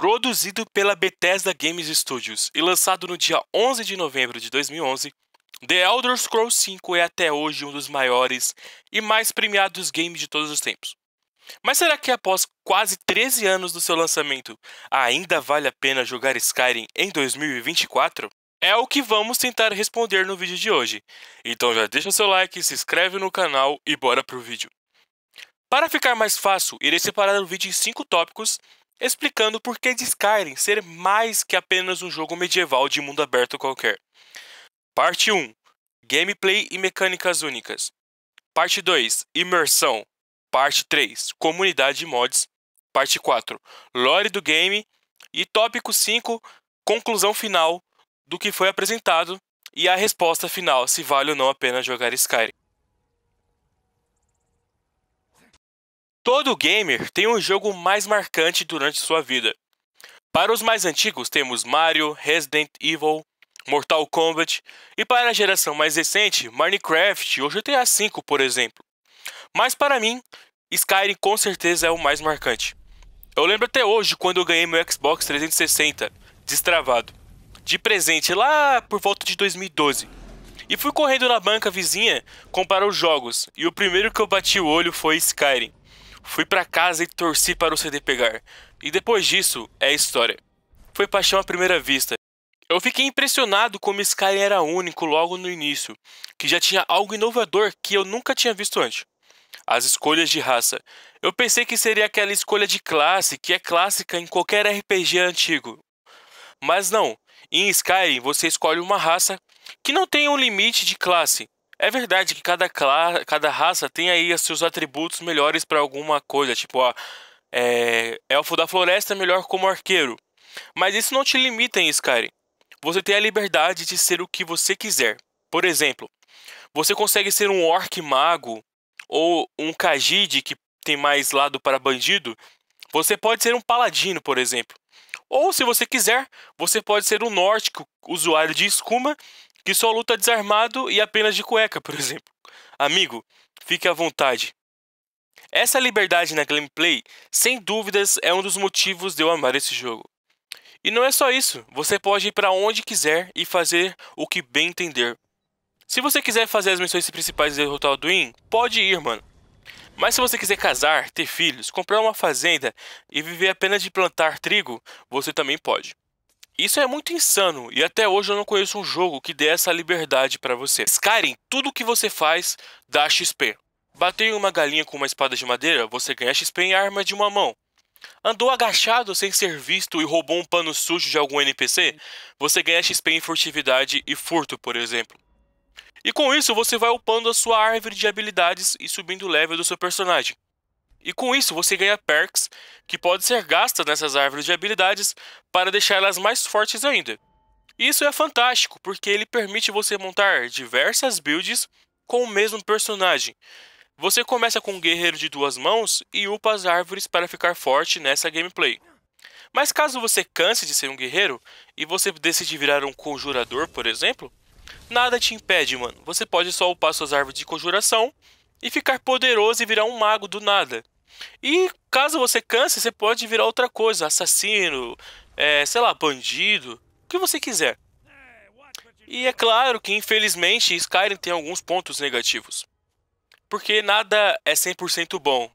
Produzido pela Bethesda Games Studios e lançado no dia 11 de novembro de 2011, The Elder Scrolls V é até hoje um dos maiores e mais premiados games de todos os tempos. Mas será que após quase 13 anos do seu lançamento, ainda vale a pena jogar Skyrim em 2024? É o que vamos tentar responder no vídeo de hoje. Então já deixa seu like, se inscreve no canal e bora pro vídeo. Para ficar mais fácil, irei separar o vídeo em 5 tópicos explicando por que de Skyrim ser mais que apenas um jogo medieval de mundo aberto qualquer. Parte 1: Gameplay e mecânicas únicas. Parte 2: Imersão. Parte 3: Comunidade e mods. Parte 4: Lore do game. E tópico 5: Conclusão final do que foi apresentado e a resposta final se vale ou não a pena jogar Skyrim. Todo gamer tem um jogo mais marcante durante sua vida. Para os mais antigos, temos Mario, Resident Evil, Mortal Kombat, e para a geração mais recente, Minecraft ou GTA V, por exemplo. Mas para mim, Skyrim com certeza é o mais marcante. Eu lembro até hoje quando eu ganhei meu Xbox 360, destravado, de presente lá por volta de 2012. E fui correndo na banca vizinha comprar os jogos, e o primeiro que eu bati o olho foi Skyrim. Fui para casa e torci para o CD pegar. E depois disso, é história. Foi paixão à primeira vista. Eu fiquei impressionado como Skyrim era único logo no início, que já tinha algo inovador que eu nunca tinha visto antes. As escolhas de raça. Eu pensei que seria aquela escolha de classe que é clássica em qualquer RPG antigo. Mas não, em Skyrim você escolhe uma raça que não tem um limite de classe, é verdade que cada, cada raça tem aí seus atributos melhores para alguma coisa, tipo, ó, é, elfo da floresta é melhor como arqueiro. Mas isso não te limita em Skyrim. Você tem a liberdade de ser o que você quiser. Por exemplo, você consegue ser um orc mago ou um kajid que tem mais lado para bandido. Você pode ser um paladino, por exemplo. Ou, se você quiser, você pode ser um nórdico, usuário de escuma, que só luta desarmado e apenas de cueca, por exemplo. Amigo, fique à vontade. Essa liberdade na gameplay, sem dúvidas, é um dos motivos de eu amar esse jogo. E não é só isso, você pode ir para onde quiser e fazer o que bem entender. Se você quiser fazer as missões principais de derrotar o Duin, pode ir, mano. Mas se você quiser casar, ter filhos, comprar uma fazenda e viver apenas de plantar trigo, você também pode. Isso é muito insano e até hoje eu não conheço um jogo que dê essa liberdade para você. Skyrim, tudo que você faz dá XP. Bateu em uma galinha com uma espada de madeira, você ganha XP em arma de uma mão. Andou agachado sem ser visto e roubou um pano sujo de algum NPC? Você ganha XP em furtividade e furto, por exemplo. E com isso, você vai upando a sua árvore de habilidades e subindo o level do seu personagem. E com isso você ganha perks que podem ser gastas nessas árvores de habilidades para deixá-las mais fortes ainda. Isso é fantástico, porque ele permite você montar diversas builds com o mesmo personagem. Você começa com um guerreiro de duas mãos e upa as árvores para ficar forte nessa gameplay. Mas caso você canse de ser um guerreiro e você decide virar um conjurador, por exemplo, nada te impede, mano. Você pode só upar suas árvores de conjuração e ficar poderoso e virar um mago do nada. E caso você canse, você pode virar outra coisa, assassino, é, sei lá, bandido, o que você quiser. E é claro que, infelizmente, Skyrim tem alguns pontos negativos. Porque nada é 100% bom.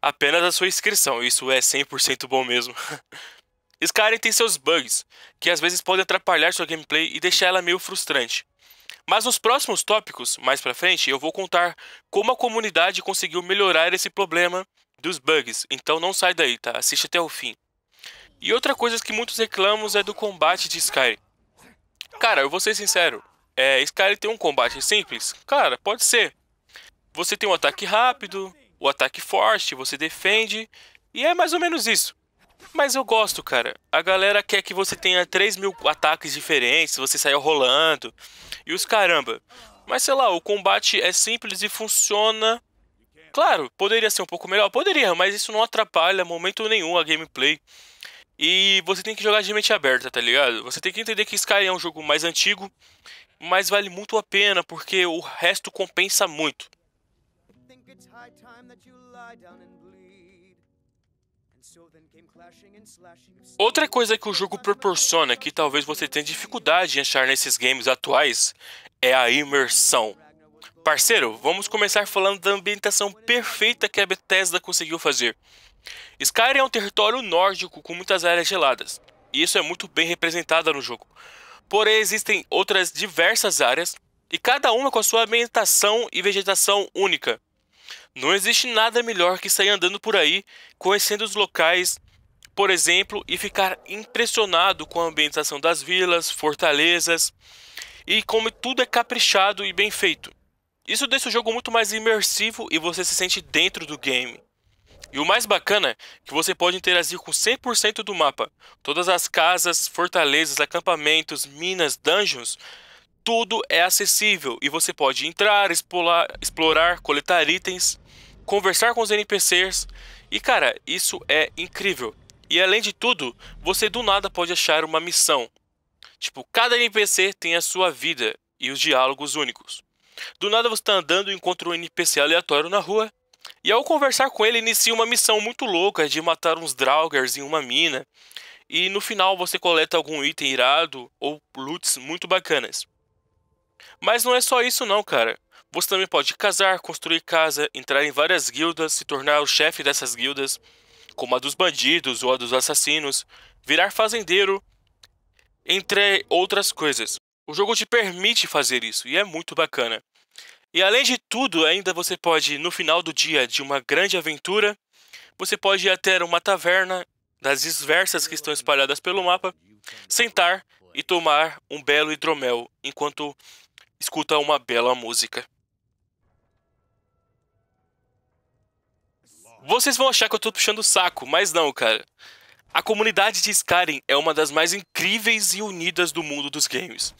Apenas a sua inscrição, isso é 100% bom mesmo. Skyrim tem seus bugs, que às vezes podem atrapalhar sua gameplay e deixar ela meio frustrante. Mas nos próximos tópicos, mais para frente, eu vou contar como a comunidade conseguiu melhorar esse problema dos bugs. Então não sai daí, tá? Assiste até o fim. E outra coisa que muitos reclamam é do combate de Sky. Cara, eu vou ser sincero. É, tem um combate simples? Cara, pode ser. Você tem um ataque rápido, o um ataque forte, você defende, e é mais ou menos isso. Mas eu gosto, cara. A galera quer que você tenha 3 mil ataques diferentes, você saia rolando. E os caramba. Mas sei lá, o combate é simples e funciona. Claro, poderia ser um pouco melhor, poderia, mas isso não atrapalha momento nenhum a gameplay. E você tem que jogar de mente aberta, tá ligado? Você tem que entender que Skyrim é um jogo mais antigo, mas vale muito a pena porque o resto compensa muito. I Outra coisa que o jogo proporciona que talvez você tenha dificuldade em achar nesses games atuais é a imersão. Parceiro, vamos começar falando da ambientação perfeita que a Bethesda conseguiu fazer. Skyrim é um território nórdico com muitas áreas geladas, e isso é muito bem representado no jogo. Porém, existem outras diversas áreas, e cada uma com a sua ambientação e vegetação única. Não existe nada melhor que sair andando por aí, conhecendo os locais, por exemplo, e ficar impressionado com a ambientação das vilas, fortalezas e como tudo é caprichado e bem feito. Isso deixa o jogo muito mais imersivo e você se sente dentro do game. E o mais bacana é que você pode interagir com 100% do mapa. Todas as casas, fortalezas, acampamentos, minas, dungeons tudo é acessível e você pode entrar, explorar, explorar, coletar itens, conversar com os NPCs e cara, isso é incrível. E além de tudo, você do nada pode achar uma missão. Tipo, cada NPC tem a sua vida e os diálogos únicos. Do nada você está andando e encontra um NPC aleatório na rua. E ao conversar com ele, inicia uma missão muito louca de matar uns Draugrs em uma mina. E no final você coleta algum item irado ou loots muito bacanas. Mas não é só isso não, cara. Você também pode casar, construir casa, entrar em várias guildas, se tornar o chefe dessas guildas, como a dos bandidos ou a dos assassinos, virar fazendeiro, entre outras coisas. O jogo te permite fazer isso e é muito bacana. E além de tudo, ainda você pode, no final do dia de uma grande aventura, você pode ir até uma taverna das diversas que estão espalhadas pelo mapa, sentar e tomar um belo hidromel enquanto escuta uma bela música. Vocês vão achar que eu tô puxando o saco, mas não, cara. A comunidade de Skyrim é uma das mais incríveis e unidas do mundo dos games.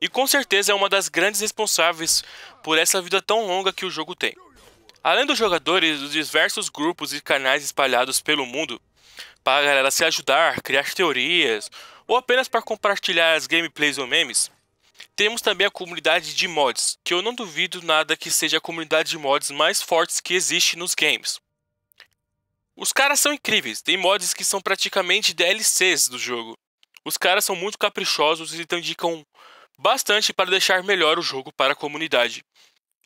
E com certeza é uma das grandes responsáveis por essa vida tão longa que o jogo tem. Além dos jogadores, dos diversos grupos e canais espalhados pelo mundo, para a galera se ajudar, criar teorias, ou apenas para compartilhar as gameplays ou memes, temos também a comunidade de mods, que eu não duvido nada que seja a comunidade de mods mais fortes que existe nos games. Os caras são incríveis, tem mods que são praticamente DLCs do jogo. Os caras são muito caprichosos e então indicam bastante para deixar melhor o jogo para a comunidade.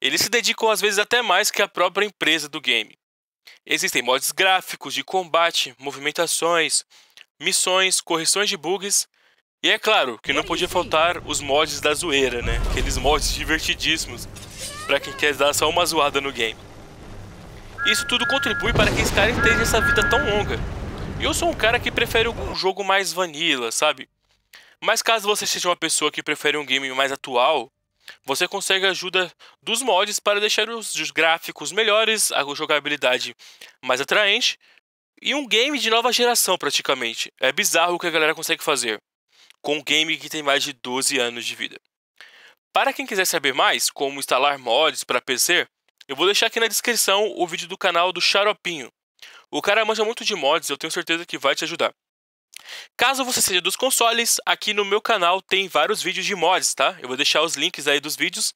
Eles se dedicam às vezes até mais que a própria empresa do game. Existem mods gráficos de combate, movimentações, missões, correções de bugs e é claro que não podia faltar os mods da zoeira, né? Aqueles mods divertidíssimos para quem quer dar só uma zoada no game. Isso tudo contribui para que Skyrim tenha essa vida tão longa. E eu sou um cara que prefere um jogo mais vanilla, sabe? Mas caso você seja uma pessoa que prefere um game mais atual, você consegue a ajuda dos mods para deixar os gráficos melhores, a jogabilidade mais atraente e um game de nova geração praticamente. É bizarro o que a galera consegue fazer com um game que tem mais de 12 anos de vida. Para quem quiser saber mais como instalar mods para PC, eu vou deixar aqui na descrição o vídeo do canal do Xaropinho. O cara manja muito de mods, eu tenho certeza que vai te ajudar. Caso você seja dos consoles, aqui no meu canal tem vários vídeos de mods, tá? Eu vou deixar os links aí dos vídeos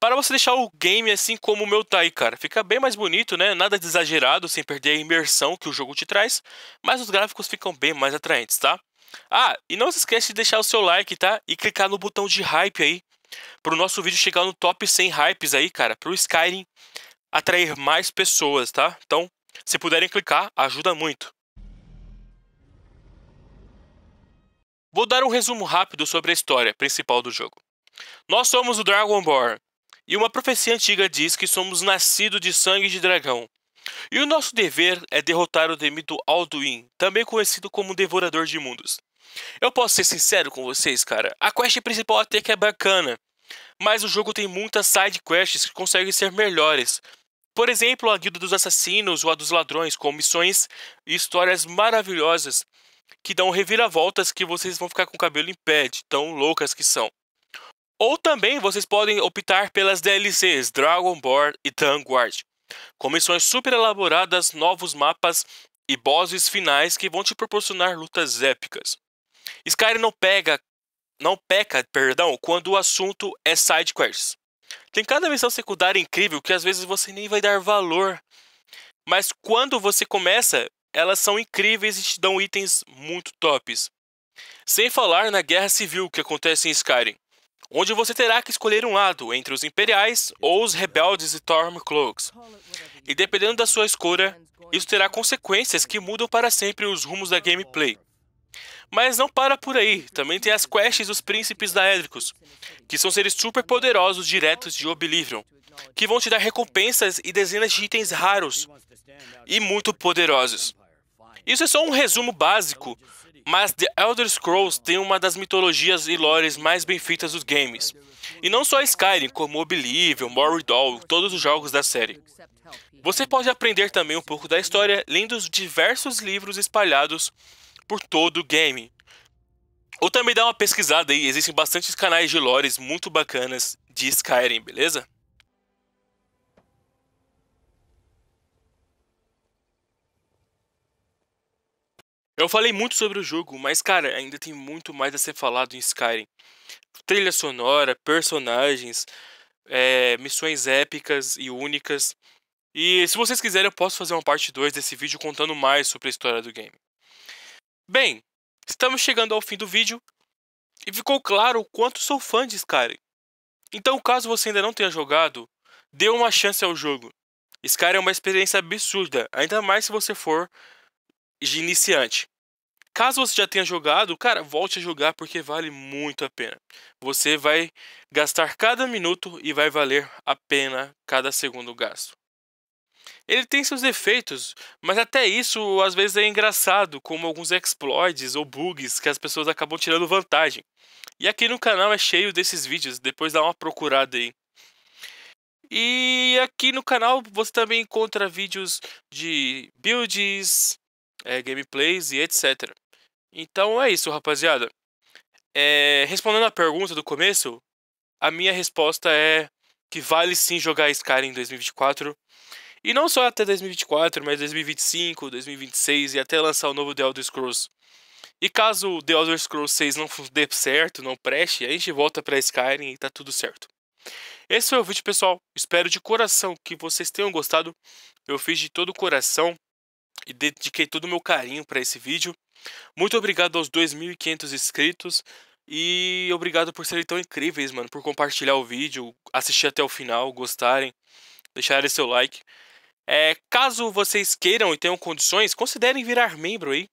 para você deixar o game assim como o meu tá aí, cara. Fica bem mais bonito, né? Nada de exagerado, sem perder a imersão que o jogo te traz, mas os gráficos ficam bem mais atraentes, tá? Ah, e não se esquece de deixar o seu like, tá? E clicar no botão de hype aí, para o nosso vídeo chegar no top 100 hypes aí, cara, para o Skyrim atrair mais pessoas, tá? Então, se puderem clicar, ajuda muito. Vou dar um resumo rápido sobre a história principal do jogo. Nós somos o Dragonborn, e uma profecia antiga diz que somos nascidos de sangue de dragão. E o nosso dever é derrotar o temido Alduin, também conhecido como Devorador de Mundos. Eu posso ser sincero com vocês, cara. A quest principal até que é bacana, mas o jogo tem muitas side quests que conseguem ser melhores. Por exemplo, a Guilda dos Assassinos ou a dos Ladrões, com missões e histórias maravilhosas que dão reviravoltas que vocês vão ficar com o cabelo em pé, de tão loucas que são. Ou também vocês podem optar pelas DLCs Dragon Ball e Vanguard, com missões super elaboradas, novos mapas e bosses finais que vão te proporcionar lutas épicas. Skyrim não pega, não peca, perdão, quando o assunto é side quests. Tem cada missão secundária incrível que às vezes você nem vai dar valor, mas quando você começa, elas são incríveis e te dão itens muito tops. Sem falar na guerra civil que acontece em Skyrim, onde você terá que escolher um lado entre os imperiais ou os rebeldes e Stormcloaks. E dependendo da sua escolha, isso terá consequências que mudam para sempre os rumos da gameplay. Mas não para por aí, também tem as quests dos príncipes daédricos, que são seres super poderosos diretos de Oblivion, que vão te dar recompensas e dezenas de itens raros e muito poderosos. Isso é só um resumo básico, mas The Elder Scrolls tem uma das mitologias e lores mais bem feitas dos games. E não só Skyrim, como Oblivion, Morridol, todos os jogos da série. Você pode aprender também um pouco da história lendo os diversos livros espalhados por todo o game. Ou também dá uma pesquisada aí, existem bastantes canais de lores muito bacanas de Skyrim, beleza? Eu falei muito sobre o jogo, mas cara, ainda tem muito mais a ser falado em Skyrim. Trilha sonora, personagens, é, missões épicas e únicas. E se vocês quiserem, eu posso fazer uma parte 2 desse vídeo contando mais sobre a história do game. Bem, estamos chegando ao fim do vídeo e ficou claro o quanto sou fã de Skyrim. Então, caso você ainda não tenha jogado, dê uma chance ao jogo. Skyrim é uma experiência absurda, ainda mais se você for de iniciante. Caso você já tenha jogado, cara, volte a jogar porque vale muito a pena. Você vai gastar cada minuto e vai valer a pena cada segundo gasto. Ele tem seus defeitos, mas até isso às vezes é engraçado, como alguns exploits ou bugs que as pessoas acabam tirando vantagem. E aqui no canal é cheio desses vídeos, depois dá uma procurada aí. E aqui no canal você também encontra vídeos de builds, é, gameplays e etc. Então é isso, rapaziada. É, respondendo a pergunta do começo, a minha resposta é que vale sim jogar Skyrim em 2024. E não só até 2024, mas 2025, 2026 e até lançar o novo The Elder Scrolls. E caso The Elder Scrolls 6 não dê certo, não preste, a gente volta para Skyrim e tá tudo certo. Esse foi o vídeo, pessoal. Espero de coração que vocês tenham gostado. Eu fiz de todo o coração e dediquei todo o meu carinho para esse vídeo. Muito obrigado aos 2.500 inscritos e obrigado por serem tão incríveis, mano, por compartilhar o vídeo, assistir até o final, gostarem, deixarem seu like. É, caso vocês queiram e tenham condições, considerem virar membro aí.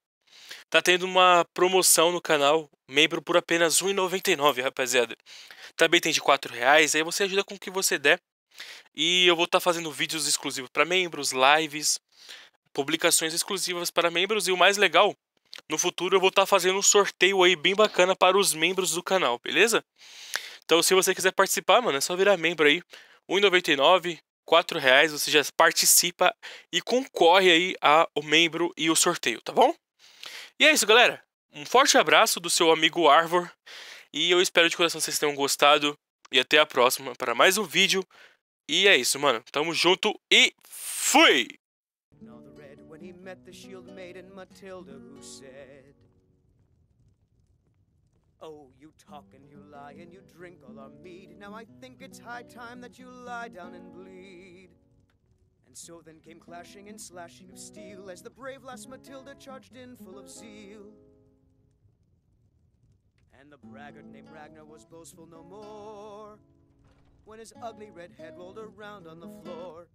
Tá tendo uma promoção no canal, membro por apenas R$1,99, rapaziada. Também tem de R$4,00, aí você ajuda com o que você der. E eu vou estar tá fazendo vídeos exclusivos para membros, lives, publicações exclusivas para membros. E o mais legal, no futuro eu vou estar tá fazendo um sorteio aí bem bacana para os membros do canal, beleza? Então se você quiser participar, mano, é só virar membro aí. R$1,99, quatro reais você já participa e concorre aí ao membro e o sorteio, tá bom? E é isso, galera. Um forte abraço do seu amigo Arvor e eu espero de coração que vocês tenham gostado e até a próxima para mais um vídeo. E é isso, mano. Tamo junto e fui! Oh, you talk and you lie and you drink all our mead. Now I think it's high time that you lie down and bleed. And so then came clashing and slashing of steel as the brave lass Matilda charged in full of zeal. And the braggart named Ragnar was boastful no more when his ugly red head rolled around on the floor.